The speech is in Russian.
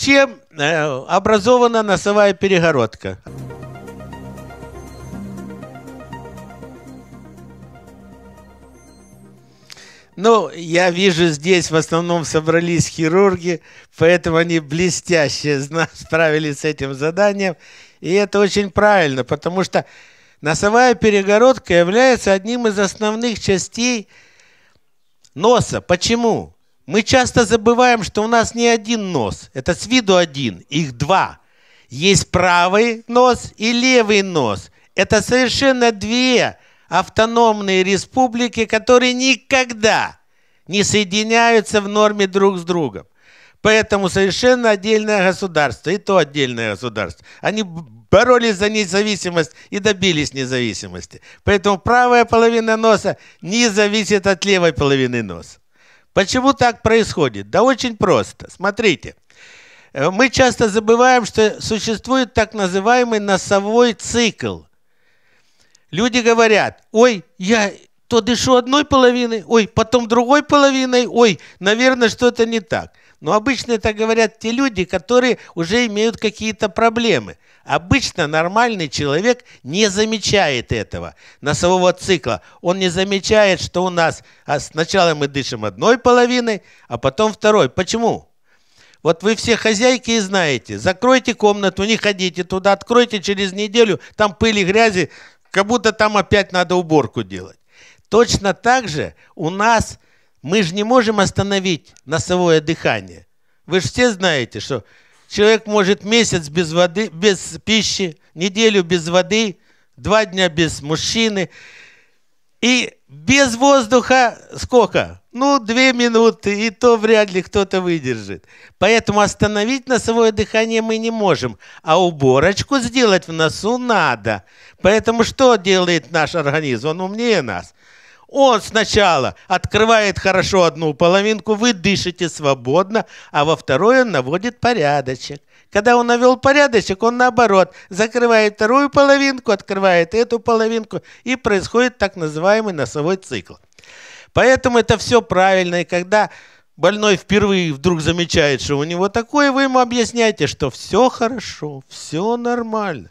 Чем э, образована носовая перегородка? Ну, я вижу, здесь в основном собрались хирурги, поэтому они блестяще справились с этим заданием. И это очень правильно, потому что носовая перегородка является одним из основных частей носа. Почему? Мы часто забываем, что у нас не один нос. Это с виду один, их два. Есть правый нос и левый нос. Это совершенно две автономные республики, которые никогда не соединяются в норме друг с другом. Поэтому совершенно отдельное государство, и то отдельное государство. Они боролись за независимость и добились независимости. Поэтому правая половина носа не зависит от левой половины носа. Почему так происходит? Да очень просто. Смотрите, э, мы часто забываем, что существует так называемый носовой цикл. Люди говорят, ой, я то дышу одной половиной, ой, потом другой половиной, ой, наверное, что-то не так. Но обычно это говорят те люди, которые уже имеют какие-то проблемы. Обычно нормальный человек не замечает этого носового цикла. Он не замечает, что у нас а сначала мы дышим одной половиной, а потом второй. Почему? Вот вы все хозяйки и знаете. Закройте комнату, не ходите туда, откройте через неделю, там пыли, грязи, как будто там опять надо уборку делать. Точно так же у нас, мы же не можем остановить носовое дыхание. Вы же все знаете, что человек может месяц без воды, без пищи, неделю без воды, два дня без мужчины. И без воздуха сколько? Ну, две минуты, и то вряд ли кто-то выдержит. Поэтому остановить носовое дыхание мы не можем, а уборочку сделать в носу надо. Поэтому что делает наш организм? Он умнее нас. Он сначала открывает хорошо одну половинку, вы дышите свободно, а во второй он наводит порядочек. Когда он навел порядочек, он наоборот закрывает вторую половинку, открывает эту половинку, и происходит так называемый носовой цикл. Поэтому это все правильно, и когда больной впервые вдруг замечает, что у него такое, вы ему объясняете, что все хорошо, все нормально.